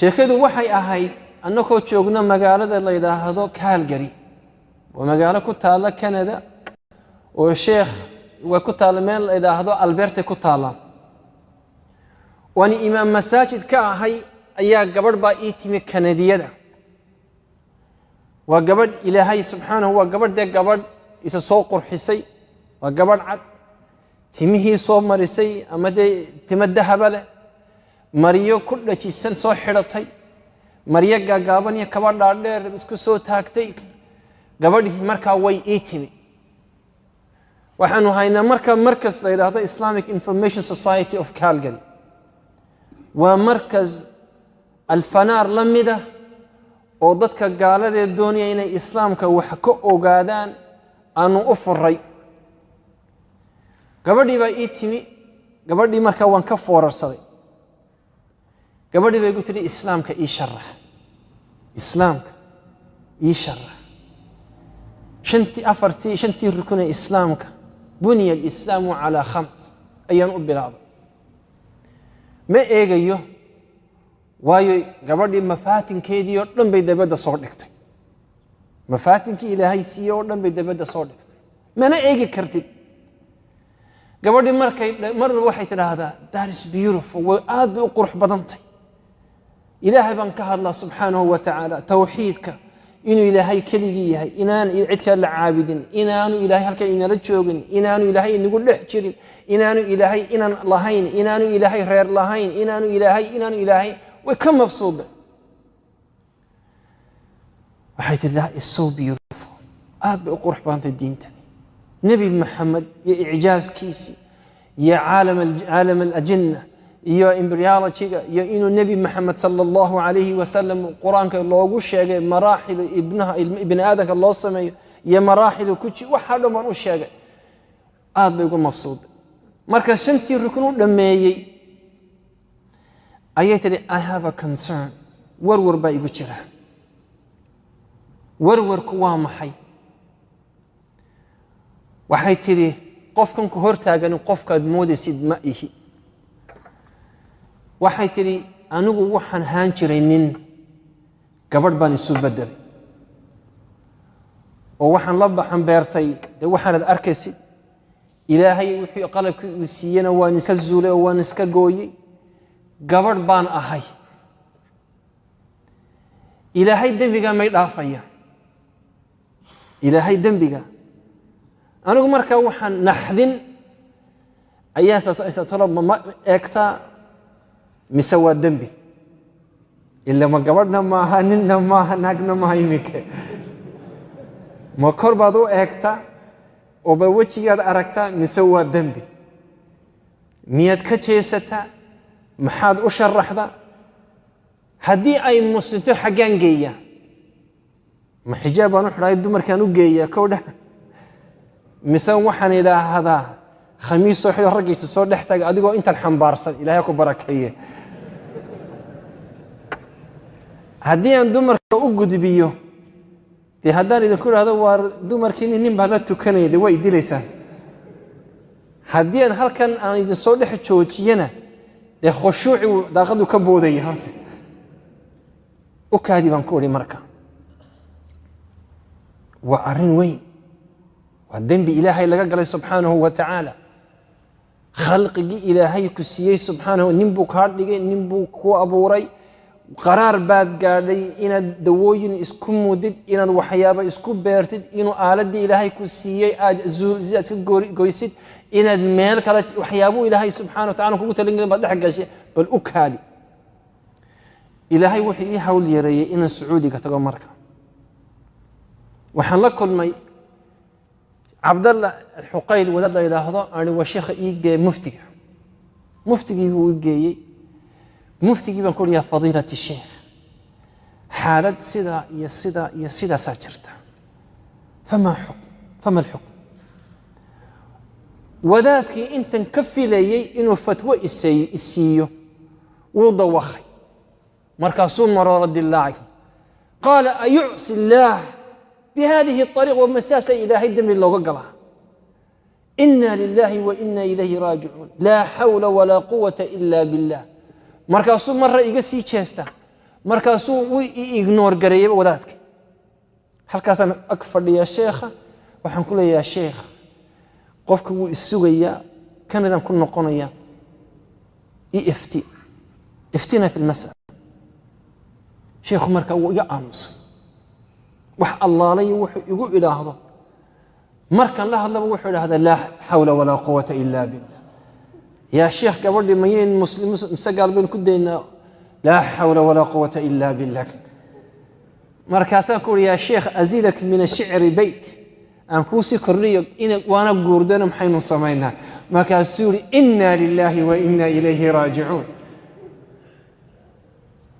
sheekadu waxay ahayd annagoo joogna magaalada la yidhaahdo kaalgari waa magaalo ku taalla kanada oo sheekh waa ku taalla meel la yidhaahdo alberte ku taalla waani imaam masaajid ka ahay ayaa gabadh baa ii timi kanadiyada waa gabadh ilaahay subxaanahu waa gabadh dee gabadh isa soo qurxisay waa gabadh cad timihii soo marisay ama dee timo dahaba leh maryo ku dhajisan soo xidhatay maryo gaagaaban iyo kaba dhaadheer isku soo taagtay gabadhii markaa way ii timi waxaanu haynaa marka markas la yidhaahdo islamic information society of calgary waa markas alfanaar la mid ah oo dadka gaaladee doonaya inay islaamka wax ka ogaadaan aanu u furay gabadhii baa ii timi gabadhii markaa waan ka foorarsaday gabadhii bay gu tidhi islaamka ii sharax islaamka ii sharax shantii afartii shantii rukunee islaamka buniya alislaamu calaa khams ayaan u bilaabay ma eegayo waayo gabadhii mafaatinkeedii oo dhan bay dabadda soo dhigtay mafaatinkii ilaahay siiyey oo dhan bay dabadda soo dhigtay mana eegi kartid gabadhii markay marna waxay tidhaahdaa that is beautiful way aad bay u qurux badan إلهي بان كهر الله سبحانه وتعالى توحيدك إنه إلهي كليجي يهي إنان عدك العابدين إنان إلهي هلك إنا رجوغن إنان إلهي إن نقول لحجرين إنان إلهي إنان اللهين إنان إلهي غير اللهين إنان إلهي إنان إلهي وكم مفصود وحيث الله is so beautiful آد بأقو رحبانت الدين تاني نبي محمد يا إعجاز كيسي يا عالم عالم الأجنة iyo embryology-ga iyo inuu nebi maxamed sala allahu calayhi wasalam qur-aanka loogu sheegay maraaxilu ibnaha ibni aadamka loo sameeyo iyo maraaxilu kuji waxaa dhan baan u sheegay aada bay ugu mabsuuday marka shantii rukun u dhammeeyey ayay tidhi i have a concern warwar baa igu jira warwarku waa maxay waxay tidhi qofkan ku hortaagan qofkaad moodaysid ma ihi waxay tidhi anigu waxaan haan jiray nin gabadh baan isu bedelay oo waxaan la baxan beertay dee waxaanad arkaysid ilaahay wixii qalabkii uu siiyena waan iska zuulay oo waan iska gooyey gabadh baan ahay ilaahay dembiga may dhaafaya ilaahay dembiga anigu markaa waxaan naxdin ayaa isatolo ma eegtaa mise waa dembi ila ma gabadhna maaha ninna maaha naagna maaha iminka ma kor baad u eegtaa ooba wejigaad aragtaa mise waa dembi miyaad ka jeesataa maxaad u sharaxdaa haddii ay muusinto xaggaan geeyaa ma xijaab baan u xidhaay dumarkaan u geeyaa kow dheh mise waxaan idhaahdaa khamiisoo xido raggiisa soo dhex taga adigoo intan xambaarsan ilaahay ku barakeeye haddii aan dumarka u gudbiyo dee haddaan idinku idhahdo waa dumarkiini nin baad la tukanaya dee waa i haddii aan halkan aan idinsoo dhex joojiyana dee khushuuci daaqadu ka boodaya horta u kaadi baan ku idhi marka waa arrin weyn waa dembi ilaahay laga galay subxaanahu wa tacaala khalqigii ilaahay ku siiyey subxaanahu nin buu kaa dhigay nin buu ku abuuray qaraar baad gaadhay inaad dawooyin isku mudid inaad waxyaaba isku beertid inuu aaladii ilaahay ku siiyey aad uulsiaad ka goysid inaad meel kale waxyaabuu ilaahay subxana watacala kugu talingelin baad dhex gashay bal u kaadi ilaahay wuxuu ii hawl yareeyey inaan sacuudiga tago marka waxaan la kulmay cabdalla xuqayl wadaad la yidhaahdo ani waa sheekha ii gee muftiga muftigii buu i geeyey مفتي كيما نقول يا فضيلة الشيخ حالة صدى يا صدى يا صدى ساترتا فما حكم فما الحكم وذاك ان تنكفي لي انو فتوى السي السيو وضوخي مركاسون مرة رد الله عليه قال ايعصي الله بهذه الطريق ومساسة الى حد من الله وقلع. انا لله وانا اليه راجعون لا حول ولا قوه الا بالله markaasuu marra iga sii jeesta markaasuu u ignoor gareeyaba wadaadka halkaasaan ag fadhiya sheekha waxaan ku leeyaha sheekha qofka wuu isugayaa kanadaan ku noqonaya ift iftina fi lmasala sheekhu markaa wuu iga aamusay wax allaalayo wuxuu igu idhaahdo markaan la hadlaba wuxuu idhahdaa laa xawla walaa quwata ila billah يا شيخ كبردي مين مسلم مسقر بين كدين لا حول ولا قوة إلا بالله مركز كور يا شيخ أزيدك من الشعر بيت أنفسي كرية إن وأنا جوردن محين صمينا مركاسوري إنا لله وإنا إليه راجعون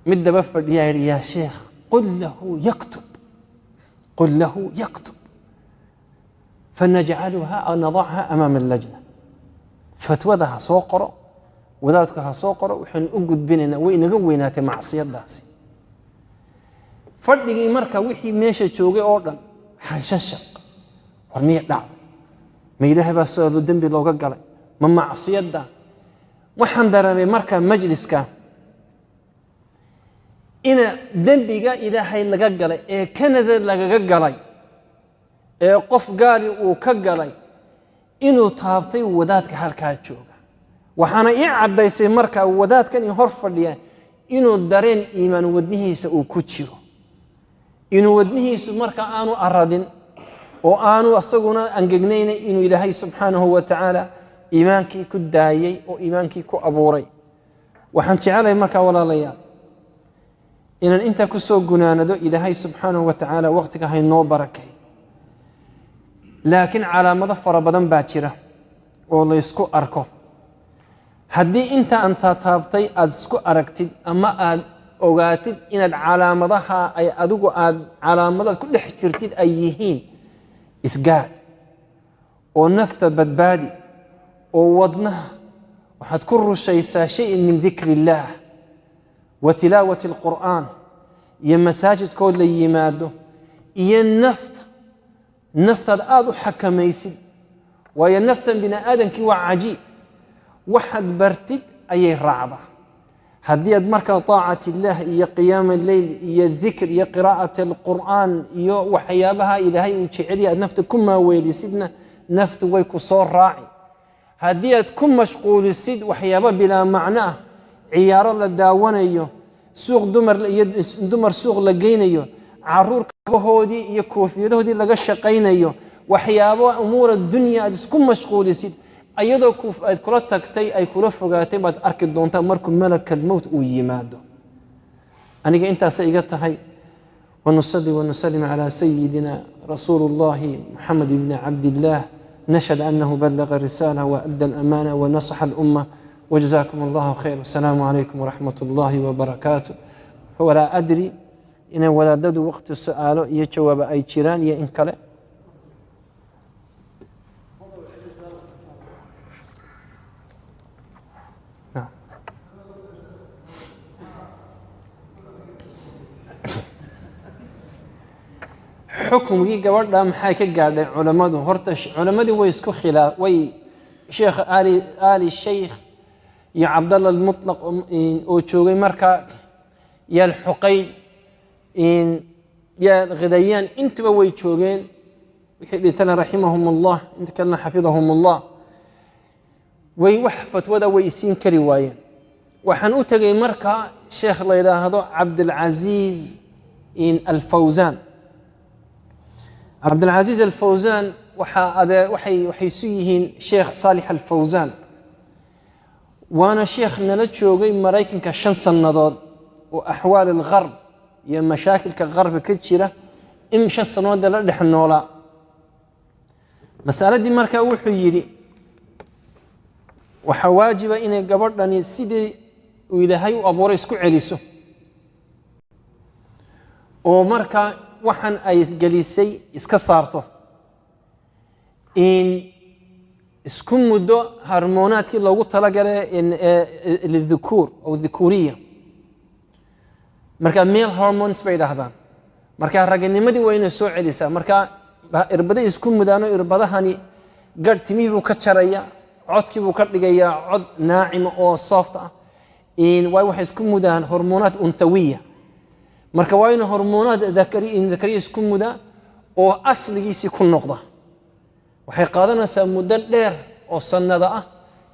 مد بفر يا يا شيخ قل له يكتب قل له يكتب فنجعلها أو نضعها أمام اللجنة fatwada ha soo qoro wadaadku ha soo qoro waxaanu u gudbinaynaa way naga weynaatay macsiyadaasi fadhigii marka wixii meesha joogay oo dhan xanshashaq war miya dhacday ma ilaahay baa sidoo dembi looga galay ma macsiyadda waxaan dareemay marka majliska ina dembiga ilaahay laga galay ee kanada lagaga galay ee qof gaali uu ka galay inuu taabtay wadaadka halkaa jooga waxaana ii caddaysay markaa wadaadkani hor fadhiya inuu dareen iimaan wadnihiisa uu ku jiro inuu wadnihiisu marka aanu aradin oo aanu asaguna angegnayna inuu ilaahay subxaanahu wa tacaala iimaankii ku daayey oo iimaankii ku abuuray waxaan jecelahay markaa walaalayaal inaan intaa ku soo gunaanado ilaahay subxaanahu wa tacaala waqtiga hay noo barakay laakiin calaamado fara badan baa jira oo laysku arko haddii inta aan taataabtay aad isku aragtid ama aad ogaatid inaad calaamadaha ay adigu aad calaamadaad ku dhex jirtid ay yihiin isgaad oo nafta badbaadi oo wadnaha waxaad ku rushaysaa shayin min dikri illaah wa tilaawati alqur'aan iyo masaajidkood la yimaado iyo nafta naftaad aad u xakamaysid waayo naftan biniaadankii waa cajiib waxaad bartid ayay raacdaa haddii aad markaa طaacat illaah iyo qiyaama leyl iyo dikr iyo qiraa'at alqur'aan iyo waxyaabaha ilaahay uu jecelya aad nafta ku maaweelisidna naftu way ku soo raaci haddii aad ku mashquulisid waxyaaba bilaa macno ah ciyaaro la daawanayo suuq dumar suuq la geynayo caruur kabahoodii iyo koofiyadahoodii laga shaqaynayo waxyaabo umuura dunya aad isku mashquulisid ayadoo aad kula tagtay ay kula fogaatay baad arki doontaa markuu malakal mowt uu yimaado aniga intaasa iga tahay ونصلي ونسلم على سيدنا رسول الله محمد بن عبد الله نشهد أنه بلغ الرسالة وأدى الأمانة ونصح الأمة وجزاكم الله خير والسلام عليكم ورحمة الله وبركاته ولا أدري inay wadaadadu wakti su-aalo iyo jawaabo ay jiraan iyo in kale xukumkii gabadha maxay ka gaadhay culammadu horta culammadii way isku khilaaf way sheekh ali ali sheykh iyo cabdalla almutlaq oo joogay markaa iyo khidayaan intaba way joogeen wixii dhintana raximahum ullah inta kalena xafidahum ullah way wax fatwada way isiin kari waayeen waxaan u tegey marka sheekh la yidhaahdo cabdilcasiiz alfawsaan cabdilcasiiz alfawsaan waxaa adee waxay su yihiin sheekh saalix alfawsaan waana sheekh nala joogay maraykanka shan sannadood oo axwaal algharb iyo mashaakilka qarbi ka jira in shan sannoodee la dhex noolaa masaladdii marka wuxuu yidhi waxaa waajiba inay gabadhani sidii uu ilaahay u abuuray isku celiso oo markaa waxaan ay gelisay iska saarto in isku muddo harmoonaadkii loogu talagalay eh, eh, lidhukuur ow dhukuriya marka male hormones bay idhaahdaan marka raginimadii waa inay soo celisaa marka irbada isku mudaano irbadahani garh timihii buu ka jaraya codkii buu ka dhigayaa cod naacima oo soft ah waay waxay isku mudaan hormoonaad unhawiya marka waa inu dakariya isku mudaa oo asligiisii ku noqda waxay qaadanaysaa muddo dheer oo sannada ah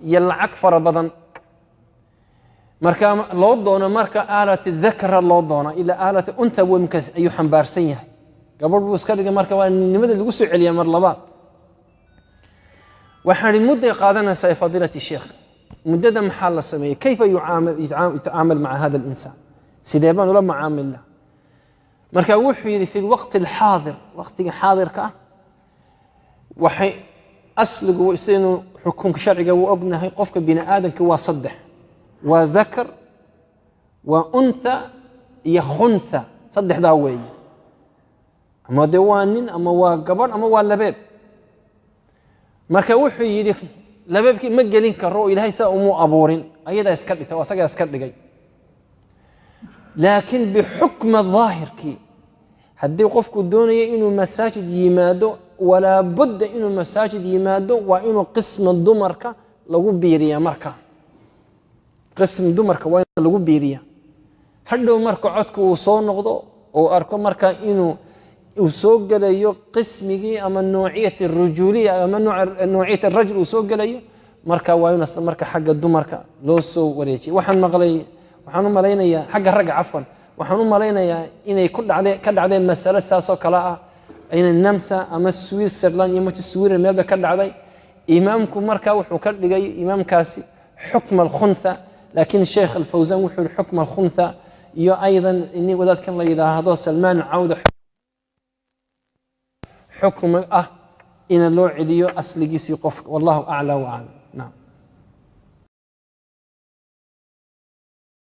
iyo lacag fara badan marka loo doono marka aalati dakra loo doono ilaa aalati unta wemkas ayuu xambaarsan yahay gabadh buu iska dhigay marka waa nimada lagu soo celiyaa mar labaad waxaan ihi mudday qaadanaysaa ee fadiilati sheekh muddada maxaa la sameeyey kayfa yutacaamal maca hada alinsaan sidee baan ula mucaamilna marka wuxuu yidhi fi lwaqti alxaadir waqtiga xaadirka ah waxay asligu isainu xukunka sharciga wuu ognahay qofka bini aadanka waa saddex وذكر وأنثى iyo khuntha saddexdaa weeye ama dee waa nin ama waa gabadh ama waa labeeb marka wuxuu yidhi labeebkii ma gelin karo oo ilaahay saa umuu abuurin ayadaa iska dhigtay oo asagaa iska dhigay laakiin bixukma daahirkii haddii qofku doonaya inuu masaajid yimaado walaa budda inuu masaajid yimaado waa inuu qisma lagu biiriya markaa qasmi dumarka waa in lagu biiriya hadhow marka codka uu soo noqdo uu arko marka inuu uu soo gelayo qismigii ama nuuciyat rujuuliya ama nuuciyat rajul uu soo gelayo marka waa in marka xagga dumarka loo soo wareejiya waxaan maqlay waxaan u malaynayaa xagga ragga cafwan waxaan u malaynayaa inay ku dhacdeen ka dhacdeen masale saasoo kale ah in namsa ama switzerland iyo manchester sweden meel ka dhacday imaamku marka wuxuu ka dhigay imaamkaasi xukma alkhuntha لكن الشيخ الفوزان وحو حكم الخنثى يا أيضا إني ولاد كان الله إلى هذا سلمان عود حكم أه إن لو عليو أصلي قيسي قف والله أعلى وأعلم